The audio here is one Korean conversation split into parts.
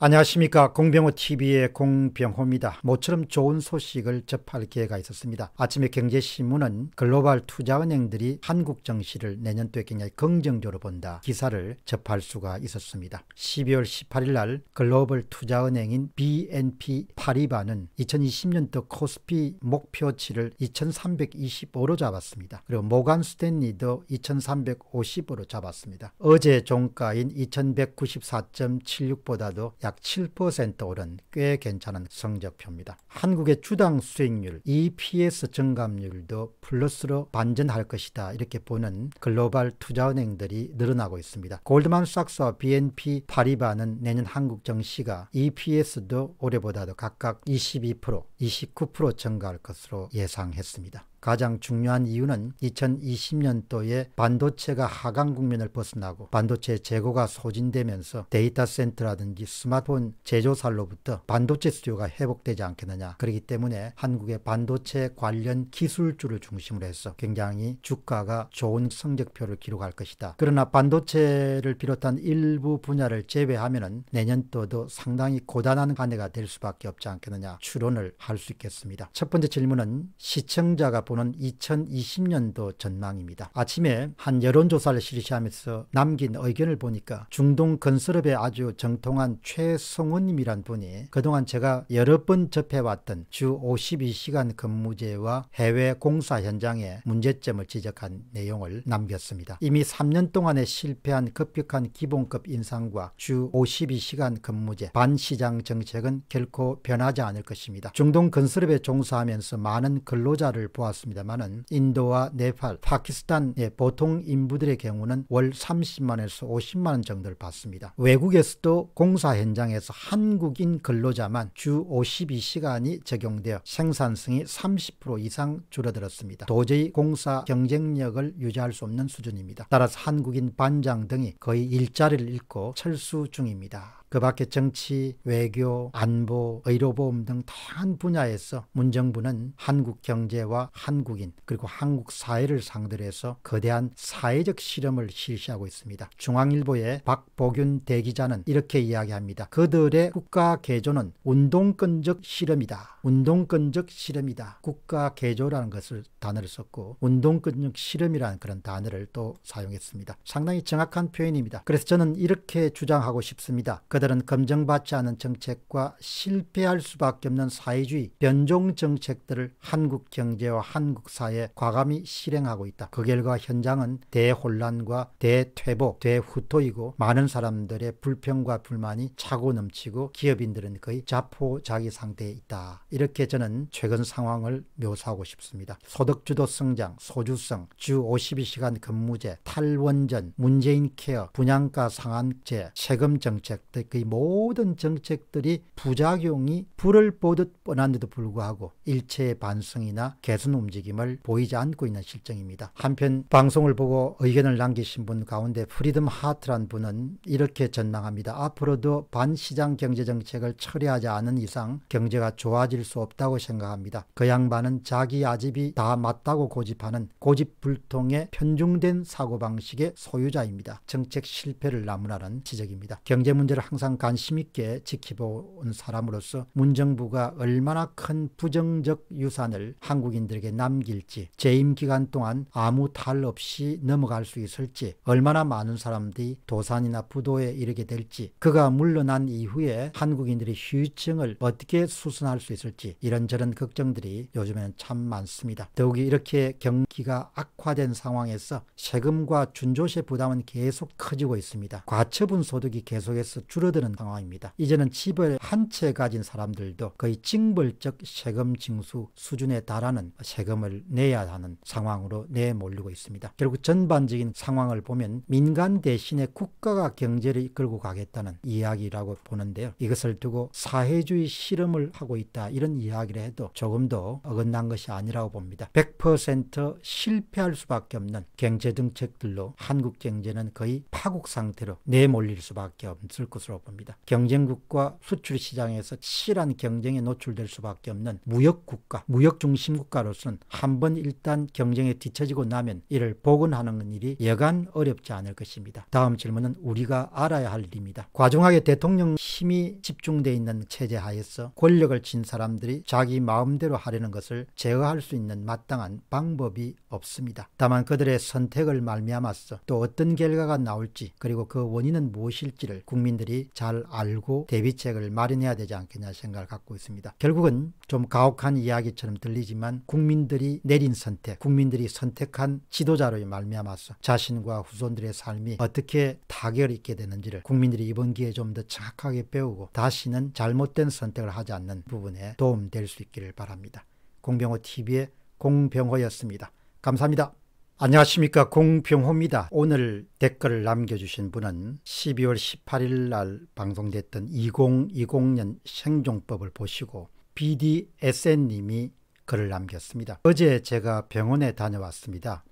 안녕하십니까 공병호TV의 공병호입니다. 모처럼 좋은 소식을 접할 기회가 있었습니다. 아침에 경제신문은 글로벌 투자은행들이 한국 정시를 내년도에 굉장히 긍정적으로 본다 기사를 접할 수가 있었습니다. 12월 18일 날 글로벌 투자은행인 BNP 파리바는 2020년도 코스피 목표치를 2325로 잡았습니다. 그리고 모간 스탠리도 2350으로 잡았습니다. 어제 종가인 2194.76보다도 약7% 오른 꽤 괜찮은 성적표입니다. 한국의 주당 수익률, EPS 증감률도 플러스로 반전할 것이다 이렇게 보는 글로벌 투자은행들이 늘어나고 있습니다. 골드만삭스와 BNP 파리바는 내년 한국 정시가 EPS도 올해보다도 각각 22%, 29% 증가할 것으로 예상했습니다. 가장 중요한 이유는 2020년도에 반도체가 하강 국면을 벗어나고 반도체 재고가 소진되면서 데이터 센터라든지 스마트폰 제조사로부터 반도체 수요가 회복되지 않겠느냐. 그렇기 때문에 한국의 반도체 관련 기술주를 중심으로 해서 굉장히 주가가 좋은 성적표를 기록할 것이다. 그러나 반도체를 비롯한 일부 분야를 제외하면 내년도도 상당히 고단한 한 해가 될 수밖에 없지 않겠느냐 추론을 할 수 있겠습니다. 첫 번째 질문은 시청자가 보 보는 2020년도 전망입니다. 아침에 한 여론조사를 실시하면서 남긴 의견을 보니까 중동 건설업에 아주 정통한 최성훈님이란 분이 그동안 제가 여러 번 접해왔던 주 52시간 근무제와 해외 공사 현장의 문제점을 지적한 내용을 남겼습니다. 이미 3년 동안의 실패한 급격한 기본급 인상과 주 52시간 근무제 반시장 정책은 결코 변하지 않을 것입니다. 중동 건설업에 종사하면서 많은 근로자를 보았습니다. 있습니다만은 인도와 네팔, 파키스탄의 보통 인부들의 경우는 월 30만에서 50만 원 정도를 받습니다. 외국에서도 공사 현장에서 한국인 근로자만 주 52시간이 적용되어 생산성이 30% 이상 줄어들었습니다. 도저히 공사 경쟁력을 유지할 수 없는 수준입니다. 따라서 한국인 반장 등이 거의 일자리를 잃고 철수 중입니다. 그 밖에 정치, 외교, 안보, 의료보험 등 다양한 분야에서 문정부는 한국 경제와 한국인 그리고 한국 사회를 상대로 해서 거대한 사회적 실험을 실시하고 있습니다. 중앙일보의 박보균 대기자는 이렇게 이야기합니다. 그들의 국가 개조는 운동권적 실험이다. 운동권적 실험이다. 국가 개조라는 것을 단어를 썼고 운동권적 실험이라는 그런 단어를 또 사용했습니다. 상당히 정확한 표현입니다. 그래서 저는 이렇게 주장하고 싶습니다. 그 그들은 검증받지 않은 정책과 실패할 수밖에 없는 사회주의 변종 정책들을 한국 경제와 한국 사회에 과감히 실행하고 있다. 그 결과 현장은 대혼란과 대퇴복, 대후토이고 많은 사람들의 불평과 불만이 차고 넘치고 기업인들은 거의 자포자기 상태에 있다. 이렇게 저는 최근 상황을 묘사하고 싶습니다. 소득주도 성장, 소주성, 주 52시간 근무제, 탈원전, 문재인 케어, 분양가 상한제, 세금 정책 등 정의 그 모든 정책들이 부작용이 불을 보듯 뻔한데도 불구하고 일체의 반성이나 개선 움직임을 보이지 않고 있는 실정입니다. 한편 방송을 보고 의견을 남기신 분 가운데 프리덤 하트란 분은 이렇게 전망합니다. 앞으로도 반시장 경제 정책을 처리하지 않은 이상 경제가 좋아질 수 없다고 생각합니다. 그 양반은 자기 아집이 다 맞다고 고집하는 고집불통의 편중된 사고방식의 소유자입니다. 정책 실패를 나무라는 지적입니다. 경제 문제를 항상 관심 있게 지켜본 사람으로서 문정부가 얼마나 큰 부정적 유산을 한국인들에게 남길지 재임 기간 동안 아무 탈 없이 넘어갈 수 있을지 얼마나 많은 사람들이 도산이나 부도에 이르게 될지 그가 물러난 이후에 한국인들의 휴유증을 어떻게 수선할수 있을지 이런저런 걱정들이 요즘에는 참 많습니다. 더욱이 이렇게 경기가 악화된 상황에서 세금과 준조세 부담은 계속 커지고 있습니다. 과처분 소득이 계속해서 줄어 줄어드는 상황입니다. 이제는 집을 한 채 가진 사람들도 거의 징벌적 세금 징수 수준에 달하는 세금을 내야 하는 상황으로 내몰리고 있습니다. 결국 전반적인 상황을 보면 민간 대신에 국가가 경제를 이끌고 가겠다는 이야기라고 보는데요. 이것을 두고 사회주의 실험을 하고 있다 이런 이야기를 해도 조금도 어긋난 것이 아니라고 봅니다. 100% 실패할 수밖에 없는 경제 정책들로 한국 경제는 거의 파국 상태로 내몰릴 수밖에 없을 것으로 것으로 봅니다. 경쟁국과 수출 시장에서 치열한 경쟁에 노출될 수밖에 없는 무역국가, 무역중심 국가로서는 한 번 일단 경쟁에 뒤처지고 나면 이를 복원하는 일이 여간 어렵지 않을 것입니다. 다음 질문은 우리가 알아야 할 일입니다. 과중하게 대통령 힘이 집중돼 있는 체제 하에서 권력을 진 사람들이 자기 마음대로 하려는 것을 제어할 수 있는 마땅한 방법이 없습니다. 다만 그들의 선택을 말미암아서 또 어떤 결과가 나올지 그리고 그 원인은 무엇일지를 국민들이 잘 알고 대비책을 마련해야 되지 않겠냐 생각을 갖고 있습니다. 결국은 좀 가혹한 이야기처럼 들리지만 국민들이 내린 선택, 국민들이 선택한 지도자로의 말미암아서 자신과 후손들의 삶이 어떻게 타결이 있게 되는지를 국민들이 이번 기회에 좀더정확하게 배우고 다시는 잘못된 선택을 하지 않는 부분에 도움될 수 있기를 바랍니다. 공병호 TV의 공병호였습니다. 감사합니다. 안녕하십니까 공병호입니다. 오늘 댓글을 남겨주신 분은 12월 18일 날 방송됐던 2020년 생존법을 보시고 BDSN님이 글을 남겼습니다. 어제 제가 병원에 다녀왔습니다.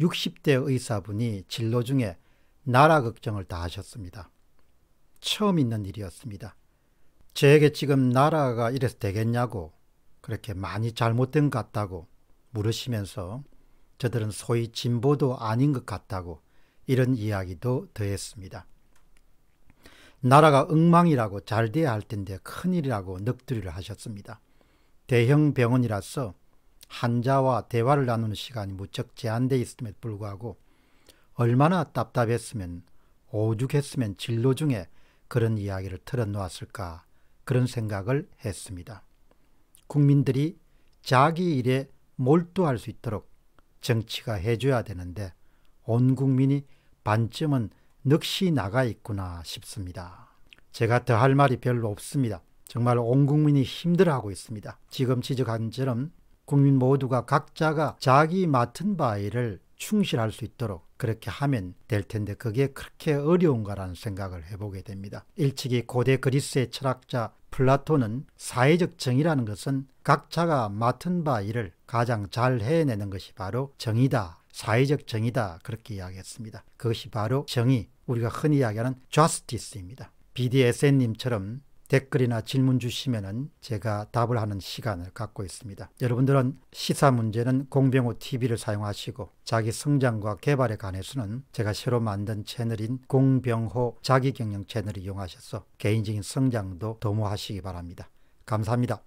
60대 의사분이 진로 중에 나라 걱정을 다 하셨습니다. 처음 있는 일이었습니다. 저에게 지금 나라가 이래서 되겠냐고 그렇게 많이 잘못된 것 같다고 물으시면서 저들은 소위 진보도 아닌 것 같다고 이런 이야기도 더했습니다. 나라가 엉망이라고 잘 돼야 할 텐데 큰일이라고 넋두리를 하셨습니다. 대형 병원이라서 환자와 대화를 나누는 시간이 무척 제한되어 있음에도 불구하고 얼마나 답답했으면 오죽했으면 진로 중에 그런 이야기를 털어놓았을까 그런 생각을 했습니다. 국민들이 자기 일에 몰두할 수 있도록 정치가 해줘야 되는데 온 국민이 반쯤은 넋이 나가 있구나 싶습니다. 제가 더 할 말이 별로 없습니다. 정말 온 국민이 힘들어하고 있습니다. 지금 지적한 처럼 국민 모두가 각자가 자기 맡은 바위를 충실할 수 있도록 그렇게 하면 될 텐데 그게 그렇게 어려운가라는 생각을 해보게 됩니다. 일찍이 고대 그리스의 철학자 플라톤은 사회적 정의라는 것은 각자가 맡은 바 일을 가장 잘 해내는 것이 바로 정의다. 사회적 정의다. 그렇게 이야기했습니다. 그것이 바로 정의, 우리가 흔히 이야기하는 justice입니다. BDSN님처럼 댓글이나 질문 주시면은 제가 답을 하는 시간을 갖고 있습니다. 여러분들은 시사 문제는 공병호 TV를 사용하시고 자기 성장과 개발에 관해서는 제가 새로 만든 채널인 공병호 자기경영 채널을 이용하셔서 개인적인 성장도 도모하시기 바랍니다. 감사합니다.